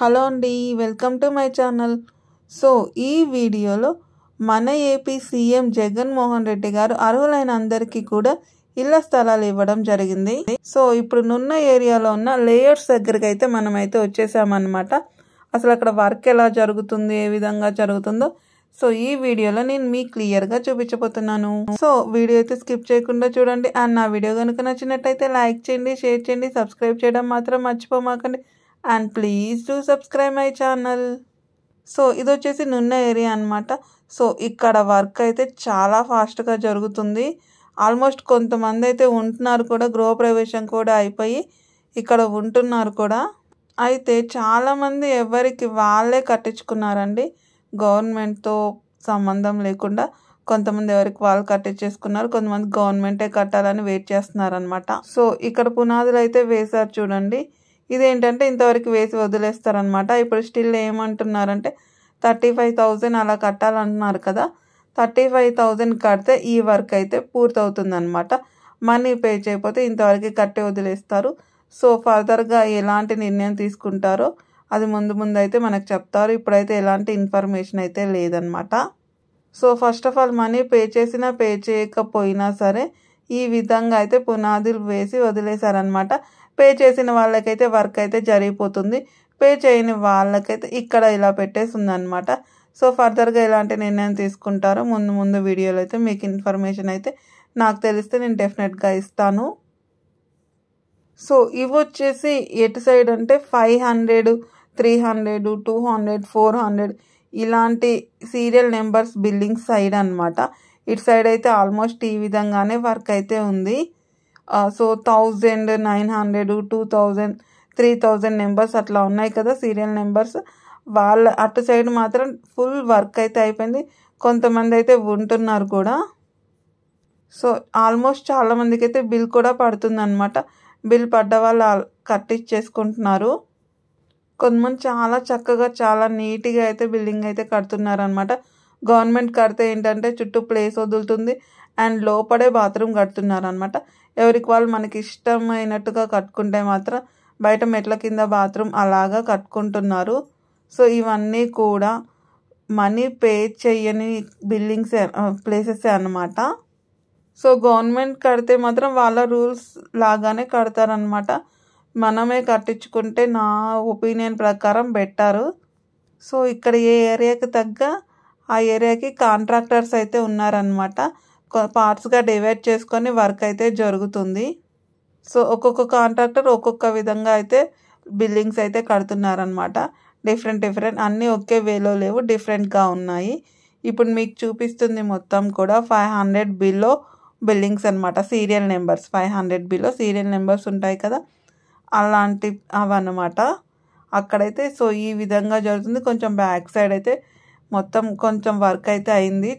hello అండి welcome to my channel so ఈ వీడియోలో మన ఏపీ సీఎం జగన్మోహన్ రెడ్డి గారు అర్హులైన అందరికీ కూడా ఇళ్ల స్థలాలు ఇవ్వడం జరిగింది సో ఇప్పుడు నున్న ఏరియాలో ఉన్న లేయర్స్ దగ్గరికి అయితే మనం అయితే వచ్చేసామన్నమాట అసలు అక్కడ వర్క్ ఎలా జరుగుతుంది ఏ విధంగా జరుగుతుందో సో ఈ వీడియోలో నేను మీ క్లియర్గా చూపించబోతున్నాను సో వీడియో అయితే స్కిప్ చేయకుండా చూడండి అండ్ నా వీడియో కనుక నచ్చినట్టయితే లైక్ చేయండి షేర్ చేయండి సబ్స్క్రైబ్ చేయడం మాత్రం మర్చిపోమాకండి and please do subscribe my channel so ఇది వచ్చేసి నున్న ఏరియా అనమాట సో ఇక్కడ వర్క్ అయితే చాలా ఫాస్ట్గా జరుగుతుంది ఆల్మోస్ట్ కొంతమంది అయితే ఉంటున్నారు కూడా గృహప్రవేశం కూడా అయిపోయి ఇక్కడ ఉంటున్నారు కూడా అయితే చాలామంది ఎవరికి వాళ్ళే కట్టించుకున్నారండి గవర్నమెంట్తో సంబంధం లేకుండా కొంతమంది ఎవరికి వాళ్ళు కట్టించేసుకున్నారు కొంతమంది గవర్నమెంటే కట్టాలని వెయిట్ చేస్తున్నారనమాట సో ఇక్కడ పునాదులు అయితే వేశారు చూడండి ఇదేంటంటే ఇంతవరకు వేసి వదిలేస్తారనమాట ఇప్పుడు స్టిల్ ఏమంటున్నారంటే థర్టీ ఫైవ్ థౌజండ్ అలా కట్టాలంటున్నారు కదా థర్టీ ఫైవ్ థౌజండ్ కడితే ఈ వర్క్ అయితే పూర్తవుతుందనమాట మనీ పే చేయకపోతే ఇంతవరకు కట్టి వదిలేస్తారు సో ఫర్దర్గా ఎలాంటి నిర్ణయం తీసుకుంటారో అది ముందు ముందు అయితే మనకు చెప్తారు ఇప్పుడైతే ఎలాంటి ఇన్ఫర్మేషన్ అయితే లేదనమాట so first of all money pay చేసినా పే చేయకపోయినా సరే ఈ విధంగా అయితే పునాదులు వేసి వదిలేశారనమాట పే చేసిన వాళ్ళకైతే వర్క్ అయితే జరిగిపోతుంది పే చేయని వాళ్ళకైతే ఇక్కడ ఇలా పెట్టేసి ఉందన్నమాట సో ఫర్దర్గా ఇలాంటి నిర్ణయం తీసుకుంటారో ముందు ముందు వీడియోలు అయితే మీకు ఇన్ఫర్మేషన్ అయితే నాకు తెలిస్తే నేను డెఫినెట్గా ఇస్తాను సో ఇవి వచ్చేసి ఎటు సైడ్ అంటే five hundred three hundred two hundred four hundred ఇలాంటి సీరియల్ నెంబర్స్ బిల్డింగ్ సైడ్ అనమాట ఇటు సైడ్ అయితే ఆల్మోస్ట్ ఈ విధంగానే వర్క్ అయితే ఉంది so thousand nine hundred two thousand three thousand numbers అట్లా ఉన్నాయి కదా సీరియల్ నెంబర్స్ వాళ్ళ అటు సైడ్ మాత్రం ఫుల్ వర్క్ అయితే అయిపోయింది కొంతమంది అయితే ఉంటున్నారు కూడా సో ఆల్మోస్ట్ చాలామందికి అయితే బిల్ కూడా అనమాట బిల్ పడ్డ వాళ్ళు కట్టించేసుకుంటున్నారు కొంతమంది చాలా చక్కగా చాలా నీట్గా అయితే బిల్డింగ్ అయితే కడుతున్నారనమాట గవర్నమెంట్ కడితే ఏంటంటే చుట్టూ ప్లేస్ వదులుతుంది అండ్ లోపడే బాత్రూమ్ కడుతున్నారనమాట ఎవరికి వాళ్ళు మనకి ఇష్టమైనట్టుగా కట్టుకుంటే మాత్రం బయట మెట్ల కింద బాత్రూమ్ అలాగా కట్టుకుంటున్నారు సో ఇవన్నీ కూడా మనీ పే చేయని బిల్డింగ్స్ ప్లేసెస్ అనమాట సో గవర్నమెంట్ కడితే మాత్రం వాళ్ళ రూల్స్ లాగానే కడతారనమాట మనమే కట్టించుకుంటే నా ఒపీనియన్ ప్రకారం పెట్టారు సో ఇక్కడ ఏ ఏరియాకి తగ్గ ఆ ఏరియాకి కాంట్రాక్టర్స్ అయితే ఉన్నారనమాట పార్ట్స్గా డివైడ్ చేసుకొని వర్క్ అయితే జరుగుతుంది సో ఒక్కొక్క కాంట్రాక్టర్ ఒక్కొక్క విధంగా అయితే బిల్డింగ్స్ అయితే కడుతున్నారనమాట డిఫరెంట్ డిఫరెంట్ అన్నీ ఒకే వేలో లేవు డిఫరెంట్గా ఉన్నాయి ఇప్పుడు మీకు చూపిస్తుంది మొత్తం కూడా ఫైవ్ హండ్రెడ్ బిలో బిల్డింగ్స్ అనమాట serial numbers five hundred below serial numbers ఉంటాయి కదా అలాంటి అవన్నమాట అక్కడైతే సో ఈ విధంగా జరుగుతుంది కొంచెం బ్యాక్ సైడ్ అయితే మొత్తం కొంచెం వర్క్ అయితే అయింది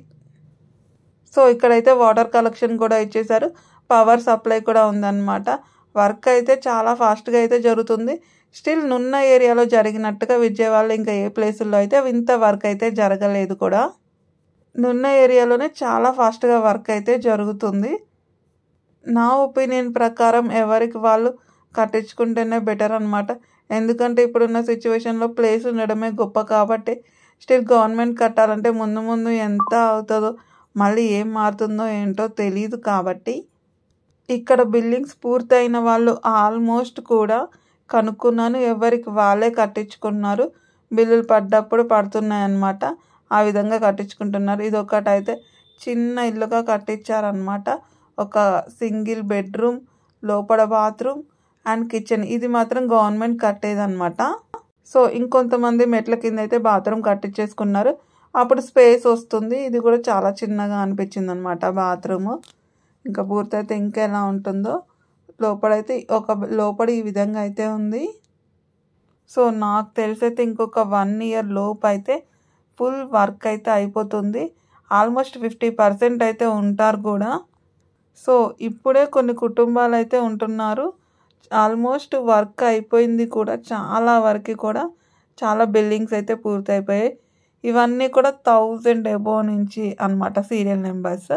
సో ఇక్కడైతే వాటర్ కలెక్షన్ కూడా ఇచ్చేశారు పవర్ సప్లై కూడా ఉందన్నమాట వర్క్ అయితే చాలా ఫాస్ట్గా అయితే జరుగుతుంది స్టిల్ నున్న ఏరియాలో జరిగినట్టుగా విజయవాడలో ఇంకా ఏ ప్లేసుల్లో అయితే ఇంత వర్క్ అయితే జరగలేదు కూడా నున్న ఏరియాలోనే చాలా ఫాస్ట్గా వర్క్ అయితే జరుగుతుంది నా ఒపీనియన్ ప్రకారం ఎవరికి వాళ్ళు కట్టించుకుంటేనే బెటర్ అనమాట ఎందుకంటే ఇప్పుడున్న సిచ్యువేషన్లో ప్లేస్ ఉండడమే గొప్ప కాబట్టి స్టిల్ గవర్నమెంట్ కట్టాలంటే ముందు ముందు ఎంత అవుతుందో మళ్ళీ ఏం మారుతుందో ఏంటో తెలియదు కాబట్టి ఇక్కడ బిల్డింగ్స్ పూర్తయిన వాళ్ళు ఆల్మోస్ట్ కూడా కనుక్కున్నాను ఎవరికి వాళ్ళే కట్టించుకున్నారు బిల్లులు పడ్డప్పుడు పడుతున్నాయి అన్నమాట ఆ విధంగా కట్టించుకుంటున్నారు ఇది ఒకటైతే చిన్న ఇల్లుగా కట్టించారనమాట ఒక సింగిల్ బెడ్రూమ్ లోపల బాత్రూమ్ అండ్ కిచెన్ ఇది మాత్రం గవర్నమెంట్ కట్టేదన్నమాట సో ఇంకొంతమంది మెట్ల కింద అయితే బాత్రూమ్ కట్టించేసుకున్నారు అప్పుడు స్పేస్ వస్తుంది ఇది కూడా చాలా చిన్నగా అనిపించింది అనమాట బాత్రూము ఇంకా పూర్తయితే ఇంకా ఎలా ఉంటుందో లోపడైతే ఒక లోపల ఈ విధంగా అయితే ఉంది సో నాకు తెలిసైతే ఇంకొక వన్ ఇయర్ లోపు అయితే ఫుల్ వర్క్ అయితే అయిపోతుంది ఆల్మోస్ట్ ఫిఫ్టీ పర్సెంట్ అయితే ఉంటారు కూడా సో ఇప్పుడే కొన్ని కుటుంబాలు అయితే ఉంటున్నారు ఆల్మోస్ట్ వర్క్ అయిపోయింది కూడా చాలా వరకు కూడా చాలా బిల్డింగ్స్ అయితే పూర్తయిపోయాయి ఇవన్నీ కూడా థౌజండ్ ఎబో నుంచి అనమాట సీరియల్ నెంబర్స్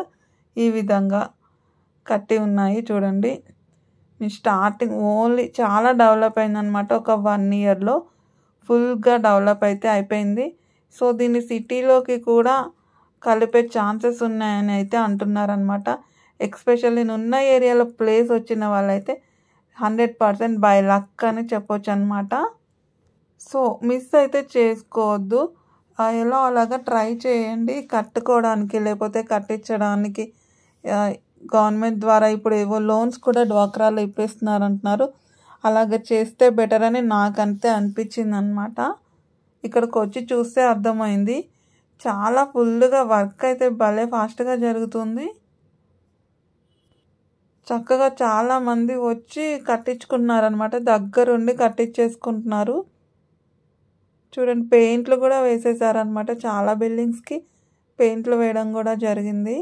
ఈ విధంగా కట్టి ఉన్నాయి చూడండి మీ స్టార్టింగ్ ఓన్లీ చాలా డెవలప్ అయిందనమాట ఒక వన్ ఇయర్లో ఫుల్గా డెవలప్ అయితే అయిపోయింది సో దీన్ని సిటీలోకి కూడా కలిపే ఛాన్సెస్ ఉన్నాయని అయితే అంటున్నారనమాట ఎక్స్పెషల్లీ ఉన్న ఏరియాలో ప్లేస్ వచ్చిన వాళ్ళైతే హండ్రెడ్ పర్సెంట్ బై లక్ అని చెప్పొచ్చు అనమాట సో మిస్ అయితే చేసుకోవద్దు ఎలా అలాగా ట్రై చేయండి కట్టుకోవడానికి లేకపోతే కట్టించడానికి గవర్నమెంట్ ద్వారా ఇప్పుడు ఏవో లోన్స్ కూడా డ్వాక్రాలో ఇప్పిస్తున్నారు అంటున్నారు అలాగ చేస్తే బెటర్ అని నాకంతే అనిపించింది అనమాట ఇక్కడికి వచ్చి చూస్తే అర్థమైంది చాలా ఫుల్గా వర్క్ అయితే భలే ఫాస్ట్గా జరుగుతుంది చక్కగా చాలామంది వచ్చి అనమాట దగ్గరుండి కట్టించేసుకుంటున్నారు చూడండి పెయింట్లు కూడా వేసేసారనమాట చాలా బిల్డింగ్స్కి పెయింట్లు వేయడం కూడా జరిగింది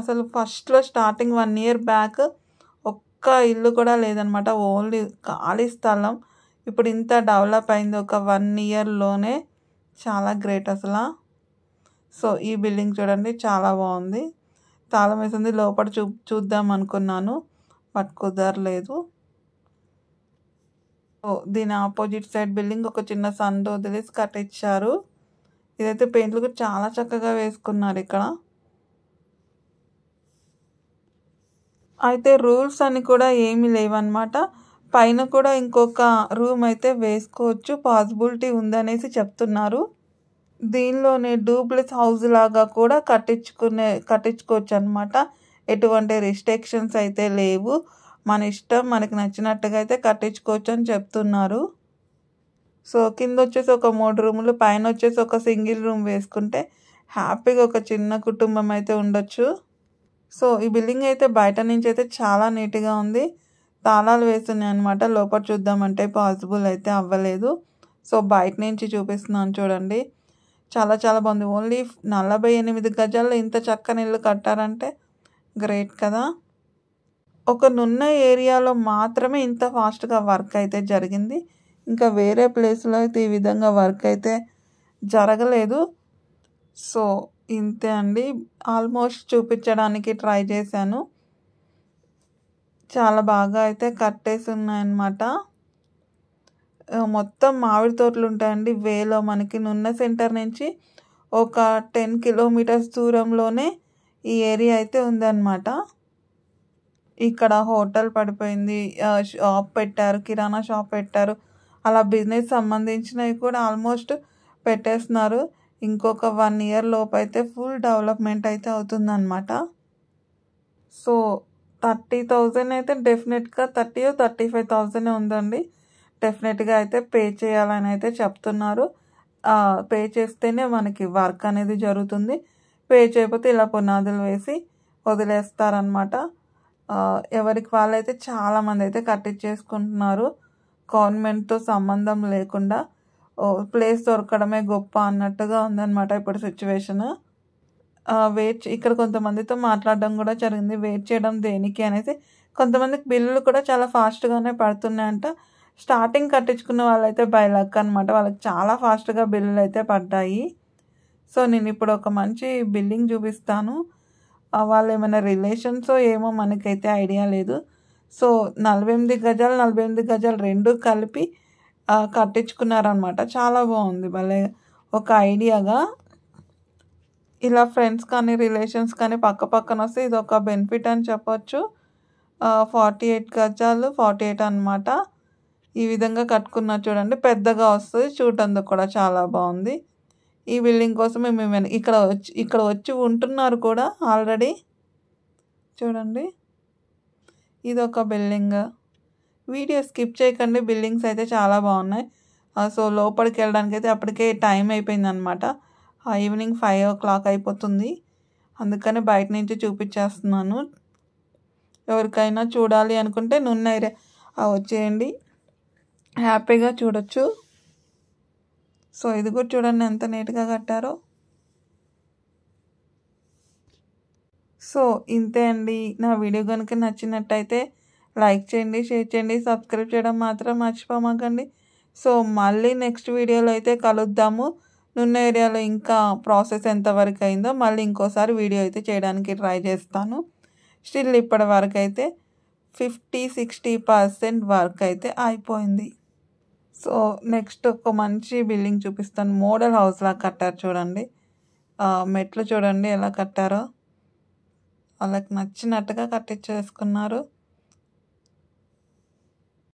అసలు ఫస్ట్లో స్టార్టింగ్ వన్ ఇయర్ బ్యాక్ ఒక్క ఇల్లు కూడా లేదనమాట ఓన్లీ ఖాళీ స్థలం ఇప్పుడు ఇంత డెవలప్ అయింది ఒక వన్ ఇయర్లోనే చాలా గ్రేట్ అసలు సో ఈ బిల్డింగ్ చూడండి చాలా బాగుంది తాళం వేసింది లోపల చూ చూద్దాం అనుకున్నాను బట్ కుదరలేదు దీని ఆపోజిట్ సైడ్ బిల్డింగ్ ఒక చిన్న సందు వదిలేసి కట్టించారు ఇదైతే పెయింట్లు కూడా చాలా చక్కగా వేసుకున్నారు ఇక్కడ అయితే రూల్స్ అని కూడా ఏమీ లేవన్నమాట పైన కూడా ఇంకొక రూమ్ అయితే వేసుకోవచ్చు పాసిబిలిటీ ఉందనేసి చెప్తున్నారు దీనిలోనే డూప్లెస్ హౌస్ లాగా కూడా కట్టించుకునే కట్టించుకోవచ్చు అనమాట ఎటువంటి రిస్ట్రిక్షన్స్ అయితే లేవు మన ఇష్టం మనకి నచ్చినట్టుగా అయితే కట్టించుకోవచ్చు అని చెప్తున్నారు సో కింద వచ్చేసి ఒక మూడు రూములు పైన వచ్చేసి ఒక సింగిల్ రూమ్ వేసుకుంటే హ్యాపీగా ఒక చిన్న కుటుంబం అయితే ఉండొచ్చు సో ఈ బిల్డింగ్ అయితే బయట నుంచి అయితే చాలా నీట్గా ఉంది తాళాలు వేస్తున్నాయి అనమాట లోపల చూద్దామంటే పాసిబుల్ అయితే అవ్వలేదు సో బయట నుంచి చూపిస్తున్నాను చూడండి చాలా చాలా బాగుంది ఓన్లీ నలభై ఎనిమిది గజాల్లో ఇంత చక్కని ఇల్లు కట్టారంటే గ్రేట్ కదా ఒక నున్న ఏరియాలో మాత్రమే ఇంత ఫాస్ట్గా వర్క్ అయితే జరిగింది ఇంకా వేరే ప్లేస్లో అయితే ఈ విధంగా వర్క్ అయితే జరగలేదు సో ఇంతే అండి ఆల్మోస్ట్ చూపించడానికి ట్రై చేశాను చాలా బాగా అయితే కట్టేసి ఉన్నాయన్నమాట మొత్తం మామిడి తోటలు ఉంటాయండి వేలో మనకి నున్న సెంటర్ నుంచి ఒక టెన్ కిలోమీటర్స్ దూరంలోనే ఈ ఏరియా అయితే ఉందన్నమాట ఇక్కడ హోటల్ పడిపోయింది షాప్ పెట్టారు కిరాణా షాప్ పెట్టారు అలా బిజినెస్ సంబంధించినవి కూడా ఆల్మోస్ట్ పెట్టేస్తున్నారు ఇంకొక వన్ ఇయర్ లోపు అయితే ఫుల్ డెవలప్మెంట్ అయితే అవుతుందన్నమాట సో థర్టీ థౌజండ్ అయితే డెఫినెట్గా థర్టీ థర్టీ ఫైవ్ థౌజండ్ ఉందండి డెఫినెట్గా అయితే పే చేయాలని అయితే చెప్తున్నారు పే చేస్తేనే మనకి వర్క్ అనేది జరుగుతుంది పే చేయకపోతే ఇలా పునాదులు వేసి వదిలేస్తారనమాట ఎవరికి వాళ్ళైతే చాలామంది అయితే కట్టించేసుకుంటున్నారు గవర్నమెంట్తో సంబంధం లేకుండా ప్లేస్ దొరకడమే గొప్ప అన్నట్టుగా ఉందన్నమాట ఇప్పుడు సిచ్యువేషన్ వెయిట్ ఇక్కడ కొంతమందితో మాట్లాడడం కూడా జరిగింది వెయిట్ చేయడం దేనికి అనేసి కొంతమందికి బిల్లులు కూడా చాలా ఫాస్ట్గానే పడుతున్నాయంట స్టార్టింగ్ కట్టించుకున్న వాళ్ళైతే బై లక్ అనమాట వాళ్ళకి చాలా ఫాస్ట్గా బిల్లులు అయితే పడ్డాయి సో నేను ఇప్పుడు ఒక మంచి బిల్డింగ్ చూపిస్తాను వాళ్ళు ఏమైనా రిలేషన్సో ఏమో మనకైతే ఐడియా లేదు సో నలభై ఎనిమిది గజాలు నలభై ఎనిమిది గజాలు రెండు కలిపి కట్టించుకున్నారనమాట చాలా బాగుంది భలే ఒక ఐడియాగా ఇలా ఫ్రెండ్స్ కానీ రిలేషన్స్ కానీ పక్క పక్కన వస్తే ఇది ఒక బెనిఫిట్ అని చెప్పొచ్చు ఫార్టీ ఎయిట్ గజాలు ఫార్టీ ఎయిట్ అనమాట ఈ విధంగా కట్టుకున్న చూడండి పెద్దగా వస్తుంది చూడందుకు కూడా చాలా బాగుంది ఈ బిల్డింగ్ కోసం మేము ఇక్కడ వచ్చి ఇక్కడ వచ్చి ఉంటున్నారు కూడా ఆల్రెడీ చూడండి ఇదొక బిల్డింగ్ వీడియో స్కిప్ చేయకండి బిల్డింగ్స్ అయితే చాలా బాగున్నాయి సో లోపలికి వెళ్ళడానికి అయితే అప్పటికే టైం అయిపోయింది అనమాట ఈవినింగ్ ఫైవ్ ఓ క్లాక్ అయిపోతుంది అందుకని బయట నుంచి చూపించేస్తున్నాను ఎవరికైనా చూడాలి అనుకుంటే నున్నైరే వచ్చేయండి హ్యాపీగా చూడొచ్చు సో ఇది కూడా చూడండి ఎంత నీట్గా కట్టారో సో ఇంతే అండి నా వీడియో కనుక నచ్చినట్టయితే లైక్ చేయండి షేర్ చేయండి సబ్స్క్రైబ్ చేయడం మాత్రం మర్చిపోమాకండి సో మళ్ళీ నెక్స్ట్ వీడియోలో అయితే కలుద్దాము నున్న ఏరియాలో ఇంకా ప్రాసెస్ ఎంతవరకు అయిందో మళ్ళీ ఇంకోసారి వీడియో అయితే చేయడానికి ట్రై చేస్తాను స్టిల్ ఇప్పటి వరకు అయితే ఫిఫ్టీ సిక్స్టీ పర్సెంట్ వర్క్ అయితే అయిపోయింది సో నెక్స్ట్ ఒక మంచి బిల్డింగ్ చూపిస్తాను మోడల్ హౌస్ లా కట్టారు చూడండి మెట్లు చూడండి ఎలా కట్టారో వాళ్ళకి నచ్చినట్టుగా కట్టించేసుకున్నారు